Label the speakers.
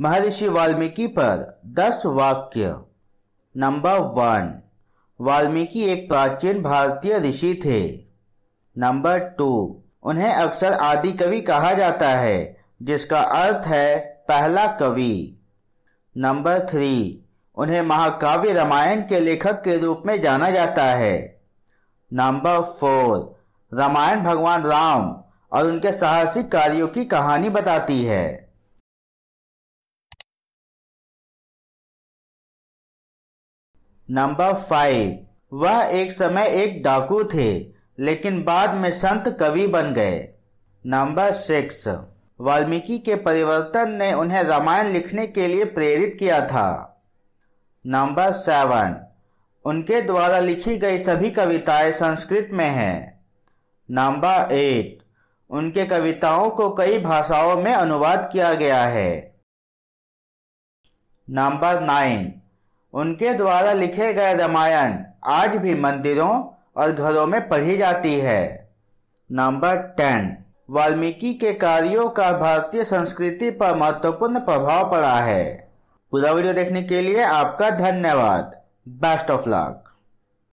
Speaker 1: महर्षि वाल्मीकि पर दस वाक्य नंबर वन वाल्मीकि एक प्राचीन भारतीय ऋषि थे नंबर टू उन्हें अक्सर आदि कवि कहा जाता है जिसका अर्थ है पहला कवि नंबर थ्री उन्हें महाकाव्य रामायण के लेखक के रूप में जाना जाता है नंबर फोर रामायण भगवान
Speaker 2: राम और उनके साहसिक कार्यों की कहानी बताती है नंबर
Speaker 1: फाइव वह एक समय एक डाकू थे लेकिन बाद में संत कवि बन गए नंबर सिक्स वाल्मीकि के परिवर्तन ने उन्हें रामायण लिखने के लिए प्रेरित किया था नंबर सेवन उनके द्वारा लिखी गई सभी कविताएं संस्कृत में हैं नंबर एट उनके कविताओं को कई भाषाओं में अनुवाद किया गया है नंबर नाइन उनके द्वारा लिखे गए रामायण आज भी मंदिरों और घरों में पढ़ी जाती है नंबर टेन वाल्मीकि के कार्यों का भारतीय संस्कृति पर महत्वपूर्ण प्रभाव
Speaker 2: पड़ा है पूरा वीडियो देखने के लिए आपका धन्यवाद बेस्ट ऑफ लक